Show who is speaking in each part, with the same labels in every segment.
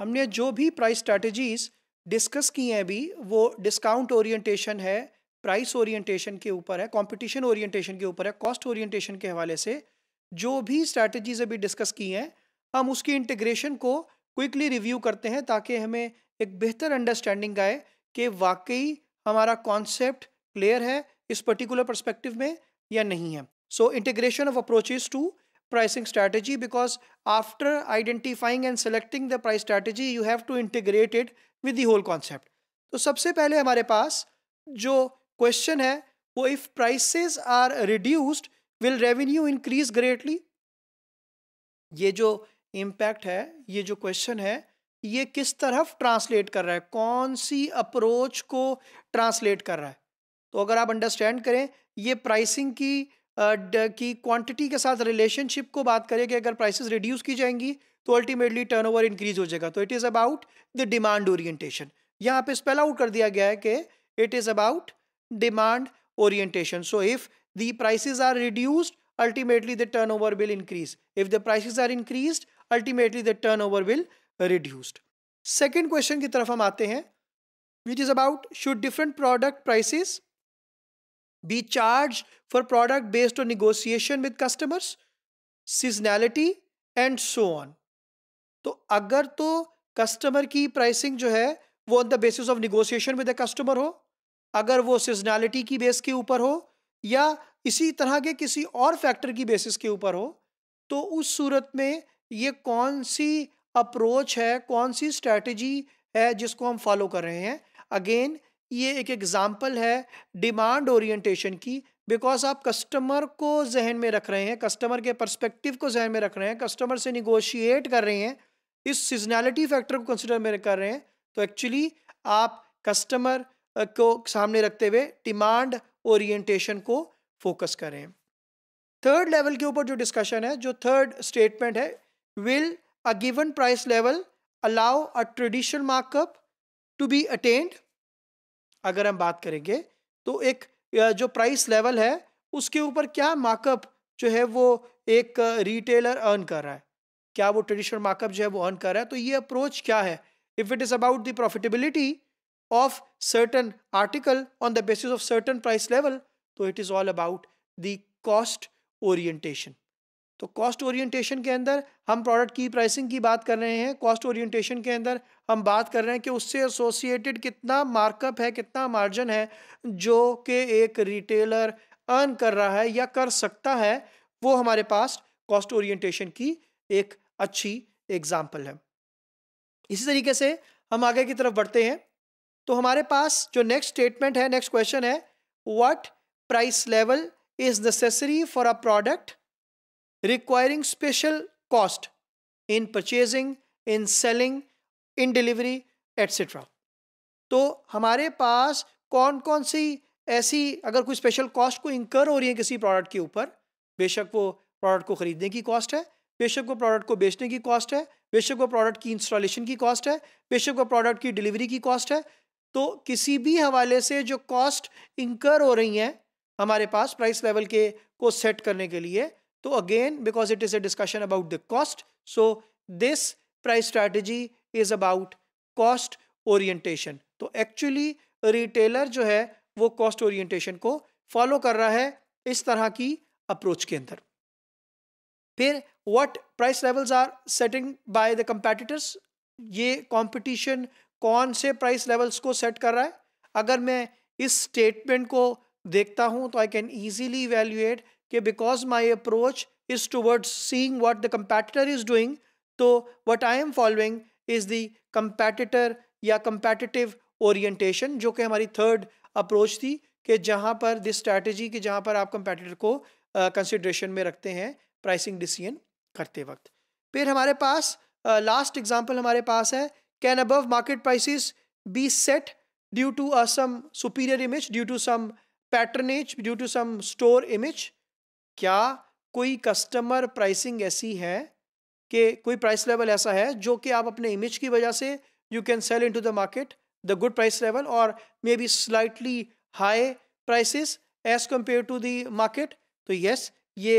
Speaker 1: हमने जो भी प्राइस स्ट्रैटेजीज डिस्कस की हैं अभी वो डिस्काउंट ओरिएंटेशन है प्राइस ओरिएंटेशन के ऊपर है कंपटीशन ओरिएंटेशन के ऊपर है कॉस्ट ओरिएंटेशन के हवाले से जो भी स्ट्रैटेजीज अभी डिस्कस की हैं हम उसकी इंटीग्रेशन को क्विकली रिव्यू करते हैं ताकि हमें एक बेहतर अंडरस्टैंडिंग आए कि वाकई हमारा कॉन्सेप्ट क्लियर है इस पर्टिकुलर परस्पेक्टिव में या नहीं है so integration of approaches to pricing strategy because after identifying and selecting the price strategy you have to integrate it with the whole concept तो सबसे पहले हमारे पास जो क्वेश्चन है वो if prices are reduced will revenue increase greatly ये जो इम्पैक्ट है ये जो क्वेश्चन है ये किस तरफ ट्रांसलेट कर रहा है कौन सी अप्रोच को ट्रांसलेट कर रहा है तो अगर आप अंडरस्टैंड करें ये प्राइसिंग की की क्वांटिटी के साथ रिलेशनशिप को बात करें कि अगर प्राइसेस रिड्यूस की जाएंगी तो अल्टीमेटली टर्नओवर इंक्रीज हो जाएगा तो it is about the demand orientation यहाँ पे स्पेल आउट कर दिया गया है कि it is about demand orientation so if the prices are reduced ultimately the turn will increase if the prices are increase ultimately the turn will reduced second question की तरफ हम आते हैं which is about should different product prices be charge for product based on negotiation with customers seasonality and so on. तो अगर तो customer की pricing जो है वो on the basis of negotiation with the customer हो अगर वो सीजनैलिटी की बेस के ऊपर हो या इसी तरह के किसी और फैक्टर की बेसिस के ऊपर हो तो उस सूरत में ये कौन सी अप्रोच है कौन सी स्ट्रैटेजी है जिसको हम फॉलो कर रहे हैं अगेन ये एक एग्ज़ाम्पल है डिमांड ओरिएंटेशन की बिकॉज आप कस्टमर को जहन में रख रहे हैं कस्टमर के पर्सपेक्टिव को जहन में रख रहे हैं कस्टमर से निगोशिएट कर रहे हैं इस सीजनैलिटी फैक्टर को कंसिडर में कर रहे हैं तो एक्चुअली आप कस्टमर को सामने रखते हुए डिमांड ओरिएंटेशन को फोकस करें थर्ड लेवल के ऊपर जो डिस्कशन है जो थर्ड स्टेटमेंट है will a given price level allow a traditional markup to be attend अगर हम बात करेंगे तो एक जो प्राइस लेवल है उसके ऊपर क्या मार्कअप जो है वो एक रिटेलर अर्न कर रहा है क्या वो ट्रेडिशनल मार्कअप जो है वो अर्न कर रहा है तो ये अप्रोच क्या है if it is about the profitability of certain article on the basis of certain price level तो it is all about the cost orientation तो कॉस्ट ओरिएंटेशन के अंदर हम प्रोडक्ट की प्राइसिंग की बात कर रहे हैं कॉस्ट ओरिएंटेशन के अंदर हम बात कर रहे हैं कि उससे एसोसिएटेड कितना मार्कअप है कितना मार्जिन है जो कि एक रिटेलर अर्न कर रहा है या कर सकता है वो हमारे पास कॉस्ट ओरिएंटेशन की एक अच्छी एग्जाम्पल है इसी तरीके से हम आगे की तरफ बढ़ते हैं तो हमारे पास जो नेक्स्ट स्टेटमेंट है नेक्स्ट क्वेश्चन है what price level is necessary for a product requiring special cost in purchasing, in selling, in delivery, etc. तो हमारे पास कौन कौन सी ऐसी अगर कोई स्पेशल कॉस्ट को इंकर हो रही है किसी प्रोडक्ट के ऊपर बेशक वो प्रोडक्ट को ख़रीदने की कॉस्ट है बेशक वो प्रोडक्ट को बेचने की कॉस्ट है बेशक वो प्रोडक्ट की इंस्टॉलेशन की कॉस्ट है बेशक वो प्रोडक्ट की डिलीवरी की कॉस्ट है तो किसी भी हवाले से जो कॉस्ट इंकर हो रही हैं हमारे पास प्राइस लेवल के को सेट करने के लिए तो again because it is a discussion about the cost so this price strategy is about cost orientation तो एक्चुअली रिटेलर जो है वो कॉस्ट ओरिएंटेशन को फॉलो कर रहा है इस तरह की अप्रोच के अंदर फिर what price levels are setting by the competitors ये कंपटीशन कौन से प्राइस लेवल्स को सेट कर रहा है अगर मैं इस स्टेटमेंट को देखता हूँ तो आई कैन ईजीली वैल्यूएट कि because my approach is towards seeing what the competitor is doing तो what I am following is the competitor या कम्पैटिटिव ओरिएंटेशन जो कि हमारी थर्ड अप्रोच थी कि जहाँ पर दिस स्ट्रैटेजी कि जहाँ पर आप कंपेटिटर को कंसिड्रेशन uh, में रखते हैं प्राइसिंग डिसीजन करते वक्त फिर हमारे पास लास्ट uh, एग्जांपल हमारे पास है can above market prices be set due to some superior image due to some patronage due to some store image क्या कोई कस्टमर प्राइसिंग ऐसी है कि कोई प्राइस लेवल ऐसा है जो कि आप अपने इमेज की वजह से you can sell into the market the good price level और maybe slightly high prices as compare to the market तो येस ये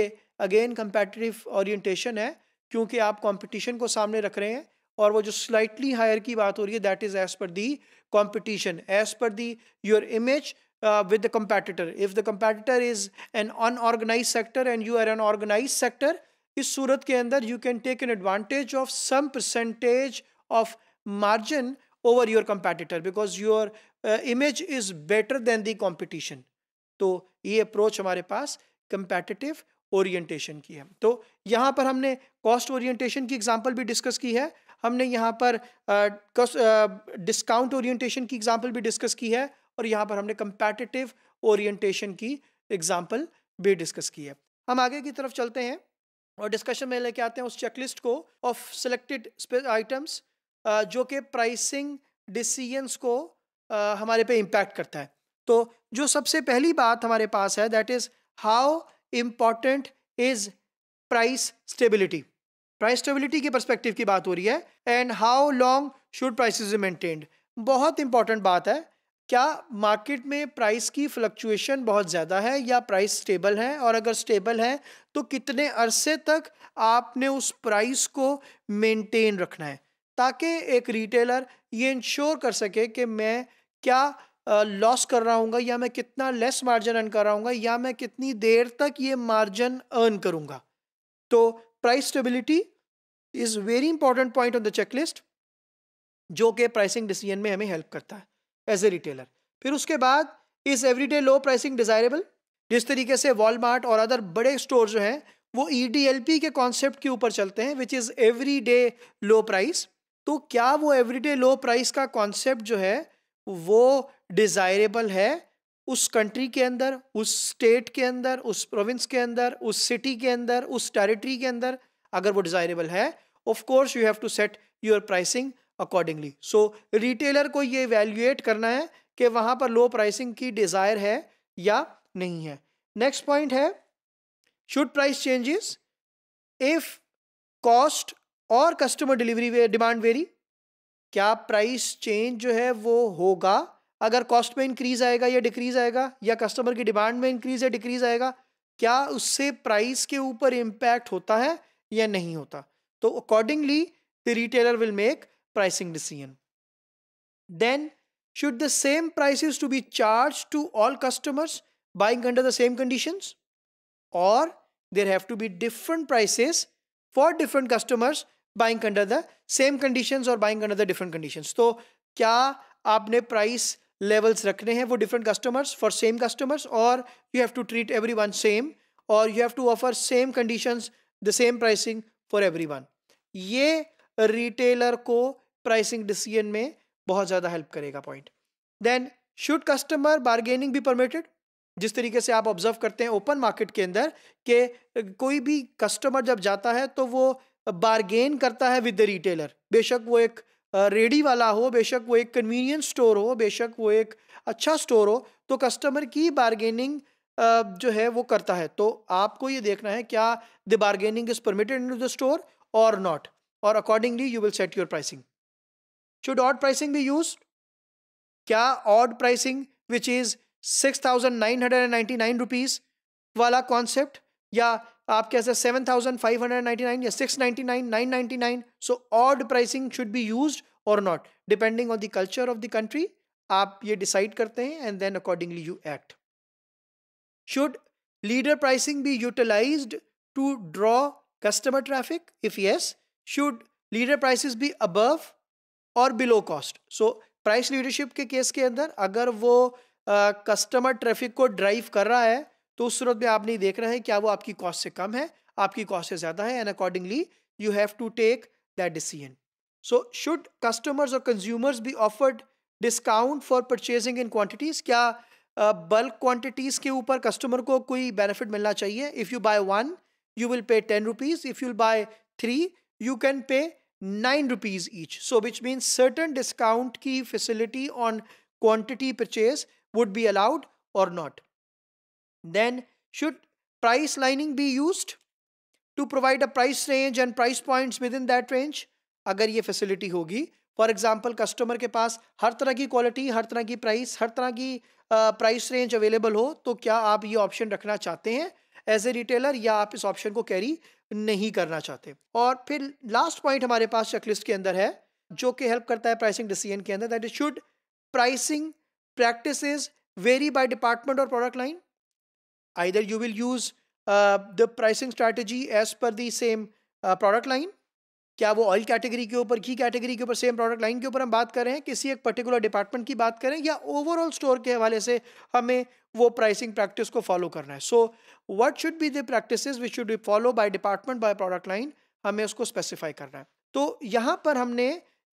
Speaker 1: अगेन कंपेटिटिव ओरिएंटेशन है क्योंकि आप कंपटीशन को सामने रख रहे हैं और वो जो स्लाइटली हायर की बात हो रही है दैट इज़ एज पर दी कॉम्पिटिशन एज पर the your image uh, with the competitor if the competitor is an unorganized sector and you are an organized sector Surat ke andar you can take an advantage of some percentage of margin over your competitor because your uh, image is better than the competition. तो ये approach हमारे पास competitive orientation की है तो यहाँ पर हमने cost orientation की एग्जांपल भी डिस्कस की है हमने यहाँ पर डिस्काउंट uh, ओरिएंटेशन uh, की एग्जांपल भी डिस्कस की है और यहाँ पर हमने कंपेटिटिव ओरिएंटेशन की एग्जाम्पल भी डिस्कस की है हम आगे की तरफ चलते हैं और डिस्कशन में लेके आते हैं उस चेकलिस्ट को ऑफ सिलेक्टेड आइटम्स जो कि प्राइसिंग डिसीजंस को हमारे पे इम्पैक्ट करता है तो जो सबसे पहली बात हमारे पास है that is how important is price stability price stability के परस्पेक्टिव की बात हो रही है and how long should is maintained बहुत इंपॉर्टेंट बात है क्या मार्केट में प्राइस की फ्लक्चुएशन बहुत ज़्यादा है या प्राइस स्टेबल है और अगर स्टेबल है तो कितने अरसे तक आपने उस प्राइस को मेंटेन रखना है ताकि एक रिटेलर ये इंश्योर कर सके कि मैं क्या लॉस कर रहा हूँ या मैं कितना लेस मार्जिन अर्न कर रहा हूँ या मैं कितनी देर तक ये मार्जिन अर्न करूँगा तो price stability is very important point on the checklist जो कि प्राइसिंग डिसीजन में हमें हेल्प करता है एज ए रिटेलर फिर उसके बाद is everyday low pricing desirable जिस तरीके से वॉलमार्ट और अदर बड़े स्टोर जो हैं वो ई e के कॉन्सेप्ट के ऊपर चलते हैं which is everyday low price तो क्या वो एवरी डे लो प्राइस का कॉन्सेप्ट जो है वो डिज़ायरेबल है उस कंट्री के अंदर उस स्टेट के अंदर उस प्रोविंस के अंदर उस सिटी के अंदर उस टेरिटरी के अंदर अगर वो डिज़ायरेबल है of course you have to set your pricing accordingly so retailer को ये वैल्यूएट करना है कि वहाँ पर लो प्राइसिंग की डिज़ायर है या नहीं है नेक्स्ट पॉइंट है should price changes if cost और कस्टमर डिलीवरी डिमांड वेरी क्या प्राइस चेंज जो है वो होगा अगर कॉस्ट में इंक्रीज आएगा या डिक्रीज आएगा या कस्टमर की डिमांड में इंक्रीज या डिक्रीज आएगा क्या उससे प्राइस के ऊपर इम्पैक्ट होता है या नहीं होता तो accordingly the retailer will make pricing decision. Then, should the same prices to be charged to all customers buying under the same conditions? Or there have to be different prices for different customers buying under the same conditions or buying under the different conditions. So, क्या आपने price levels रखने हैं वो different customers for same customers or you have to treat everyone same or you have to offer same conditions the same pricing for everyone. ये retailer को pricing decision में बहुत ज़्यादा हेल्प करेगा point then should customer bargaining भी permitted जिस तरीके से आप ऑब्जर्व करते हैं ओपन मार्केट के अंदर कि कोई भी कस्टमर जब जाता है तो वो बारगेन करता है विद द रिटेलर बेशक वो एक रेडी वाला हो बेशक वो एक कन्वीनियंस स्टोर हो बेशक वो एक अच्छा स्टोर हो तो कस्टमर की बारगेनिंग जो है वो करता है तो आपको ये देखना है क्या the bargaining is permitted in the store और नॉट और accordingly you will set your pricing should odd pricing be used kya odd pricing which is 6999 rupees wala concept ya aap kaise 7599 ya 699 999 so odd pricing should be used or not depending on the culture of the country aap ye decide karte hain and then accordingly you act should leader pricing be utilized to draw customer traffic if yes should leader prices be above और below cost so price leadership के case के अंदर अगर वो customer traffic को drive कर रहा है तो उस सूरत में आप नहीं देख रहे हैं क्या वो आपकी कॉस्ट से कम है आपकी कॉस्ट से ज़्यादा है and accordingly you have to take that decision so should customers और कंज्यूमर्स भी offered discount for purchasing in quantities क्या बल्क क्वांटिटीज़ के ऊपर कस्टमर को कोई बेनिफिट मिलना चाहिए if you buy one you will pay ten rupees if you buy three you can pay 9 rupees each. So which means certain discount key facility on quantity purchase would be allowed or not. Then should price lining be used to provide a price range and price points within that range? अगर ये facility होगी for example customer के पास हर तरह की quality हर तरह की price हर तरह की प्राइस रेंज अवेलेबल हो तो क्या आप ये ऑप्शन रखना चाहते हैं एज ए रिटेलर या आप इस ऑप्शन को कैरी नहीं करना चाहते और फिर लास्ट पॉइंट हमारे पास चेकलिस्ट के अंदर है जो कि हेल्प करता है प्राइसिंग डिसीजन के अंदर that is should pricing practice vary by department और product line either you will use the pricing pricing as per per the same uh, क्या वो ऑयल कैटेगरी के ऊपर घी कैटेगरी के ऊपर सेम प्रोडक्ट लाइन के ऊपर हम बात कर रहे हैं किसी एक पर्टिकुलर डिपार्टमेंट की बात करें या ओवरऑल स्टोर के हवाले से हमें वो प्राइसिंग प्रैक्टिस को फॉलो करना है so what should be the practice which should be follow by department by product line हमें उसको स्पेसिफाई करना है तो यहाँ पर हमने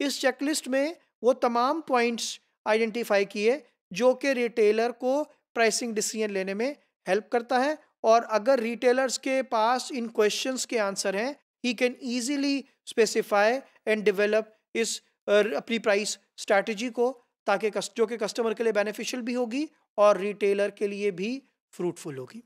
Speaker 1: इस चेकलिस्ट में वो तमाम पॉइंट्स आइडेंटिफाई किए जो कि रिटेलर को प्राइसिंग डिसीजन लेने में हेल्प करता है और अगर रिटेलर्स के पास इन क्वेश्चंस के आंसर हैं he can easily specify and develop इस अपनी प्राइस स्ट्रैटेजी को ताकि जो कि कस्टमर के लिए बेनिफिशियल भी होगी और रिटेलर के लिए भी फ्रूटफुल होगी